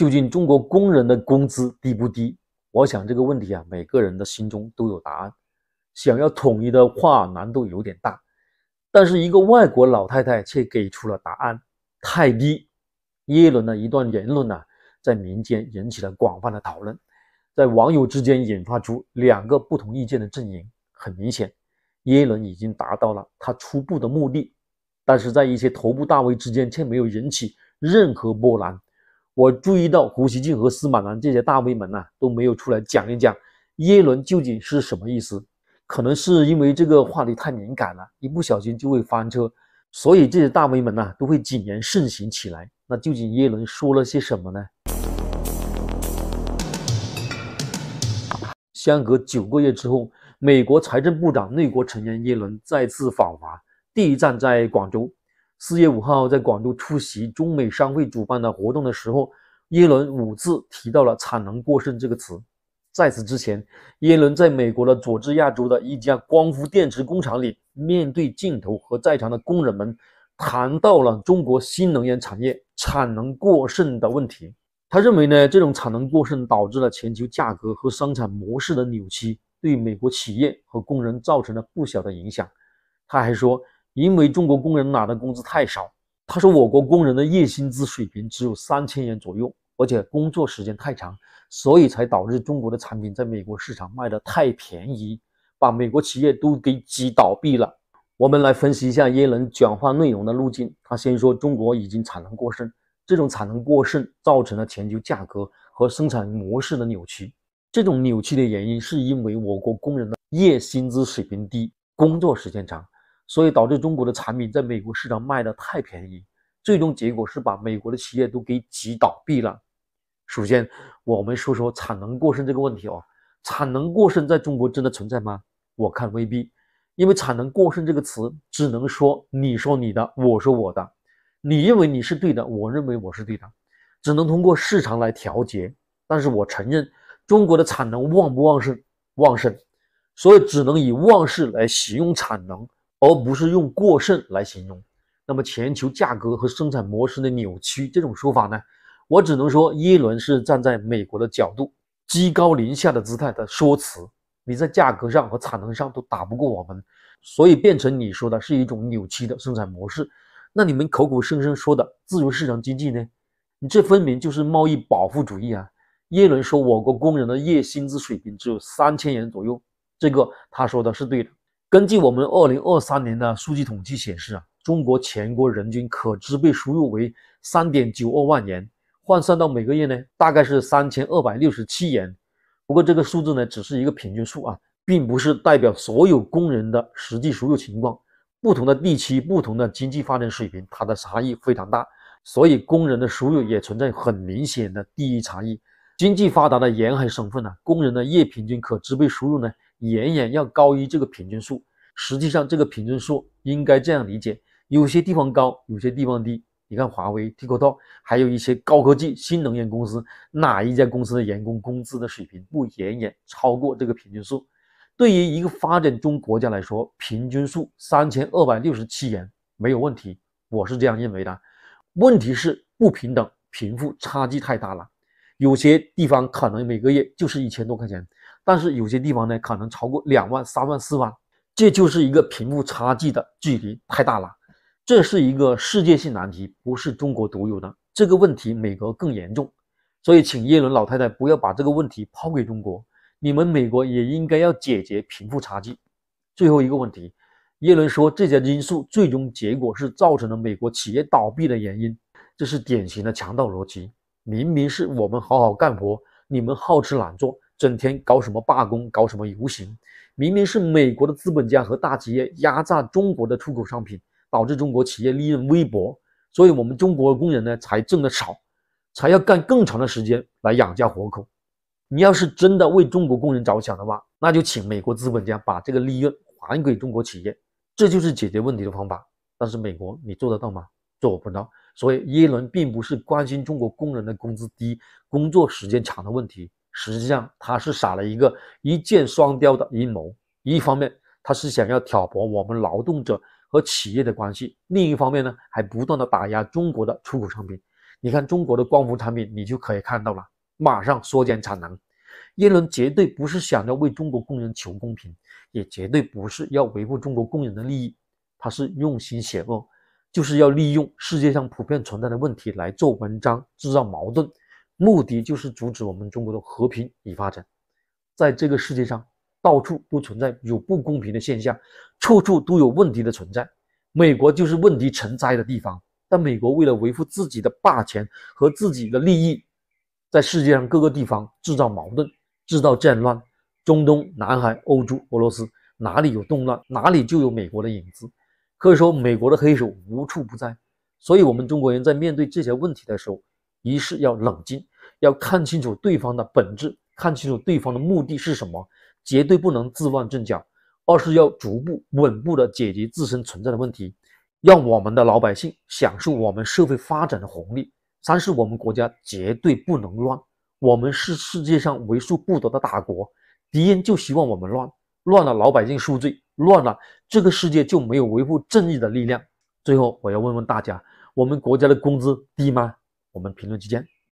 究竟中国工人的工资低不低？我想这个问题啊，每个人的心中都有答案。想要统一的话，难度有点大。但是一个外国老太太却给出了答案：太低。耶伦的一段言论呢，在民间引起了广泛的讨论，在网友之间引发出两个不同意见的阵营。很明显，耶伦已经达到了他初步的目的，但是在一些头部大 V 之间却没有引起任何波澜。我注意到胡锡进和司马南这些大 V 们呐，都没有出来讲一讲耶伦究竟是什么意思。可能是因为这个话题太敏感了，一不小心就会翻车，所以这些大 V 们呐都会谨言慎行起来。那究竟耶伦说了些什么呢？相隔九个月之后，美国财政部长、内阁成员耶伦再次访华，第一站在广州。四月五号，在广州出席中美商会主办的活动的时候，耶伦五次提到了“产能过剩”这个词。在此之前，耶伦在美国的佐治亚州的一家光伏电池工厂里，面对镜头和在场的工人们，谈到了中国新能源产业产能过剩的问题。他认为呢，这种产能过剩导致了全球价格和生产模式的扭曲，对美国企业和工人造成了不小的影响。他还说。因为中国工人拿的工资太少，他说我国工人的月薪资水平只有三千元左右，而且工作时间太长，所以才导致中国的产品在美国市场卖的太便宜，把美国企业都给挤倒闭了。我们来分析一下耶伦转换内容的路径。他先说中国已经产能过剩，这种产能过剩造成了全球价格和生产模式的扭曲。这种扭曲的原因是因为我国工人的月薪资水平低，工作时间长。所以导致中国的产品在美国市场卖的太便宜，最终结果是把美国的企业都给挤倒闭了。首先，我们说说产能过剩这个问题哦，产能过剩在中国真的存在吗？我看未必，因为产能过剩这个词只能说你说你的，我说我的，你认为你是对的，我认为我是对的，只能通过市场来调节。但是我承认中国的产能旺不旺盛？旺盛，所以只能以旺盛来形容产能。而不是用过剩来形容，那么全球价格和生产模式的扭曲这种说法呢？我只能说，耶伦是站在美国的角度，居高临下的姿态的说辞。你在价格上和产能上都打不过我们，所以变成你说的是一种扭曲的生产模式。那你们口口声声说的自由市场经济呢？你这分明就是贸易保护主义啊！耶伦说，我国工人的月薪资水平只有三千元左右，这个他说的是对的。根据我们二零二三年的数据统计显示啊，中国全国人均可支配收入为三点九二万元，换算到每个月呢，大概是三千二百六十七元。不过这个数字呢，只是一个平均数啊，并不是代表所有工人的实际收入情况。不同的地区、不同的经济发展水平，它的差异非常大，所以工人的收入也存在很明显的地域差异。经济发达的沿海省份呢，工人的月平均可支配收入呢？远远要高于这个平均数。实际上，这个平均数应该这样理解：有些地方高，有些地方低。你看，华为、TikTok，还有一些高科技、新能源公司，哪一家公司的员工工资的水平不远远超过这个平均数？对于一个发展中国家来说，平均数三千二百六十七元没有问题，我是这样认为的。问题是不平等，贫富差距太大了。有些地方可能每个月就是一千多块钱。但是有些地方呢，可能超过两万、三万、四万，这就是一个贫富差距的距离太大了，这是一个世界性难题，不是中国独有的。这个问题美国更严重，所以请耶伦老太太不要把这个问题抛给中国，你们美国也应该要解决贫富差距。最后一个问题，耶伦说这些因素最终结果是造成了美国企业倒闭的原因，这是典型的强盗逻辑，明明是我们好好干活，你们好吃懒做。整天搞什么罢工，搞什么游行，明明是美国的资本家和大企业压榨中国的出口商品，导致中国企业利润微薄，所以我们中国工人呢才挣得少，才要干更长的时间来养家活口。你要是真的为中国工人着想的话，那就请美国资本家把这个利润还给中国企业，这就是解决问题的方法。但是美国你做得到吗？做不到。所以耶伦并不是关心中国工人的工资低、工作时间长的问题。实际上，他是耍了一个一箭双雕的阴谋。一方面，他是想要挑拨我们劳动者和企业的关系；另一方面呢，还不断的打压中国的出口商品。你看中国的光伏产品，你就可以看到了，马上缩减产能。耶伦绝对不是想要为中国工人求公平，也绝对不是要维护中国工人的利益，他是用心险恶，就是要利用世界上普遍存在的问题来做文章，制造矛盾。目的就是阻止我们中国的和平与发展。在这个世界上，到处都存在有不公平的现象，处处都有问题的存在。美国就是问题成灾的地方。但美国为了维护自己的霸权和自己的利益，在世界上各个地方制造矛盾、制造战乱。中东、南海、欧洲、俄罗斯，哪里有动乱，哪里就有美国的影子。可以说，美国的黑手无处不在。所以，我们中国人在面对这些问题的时候，一是要冷静。要看清楚对方的本质，看清楚对方的目的是什么，绝对不能自乱阵脚。二是要逐步、稳步的解决自身存在的问题，让我们的老百姓享受我们社会发展的红利。三是我们国家绝对不能乱，我们是世界上为数不多的大国，敌人就希望我们乱，乱了老百姓受罪，乱了这个世界就没有维护正义的力量。最后，我要问问大家，我们国家的工资低吗？我们评论区见。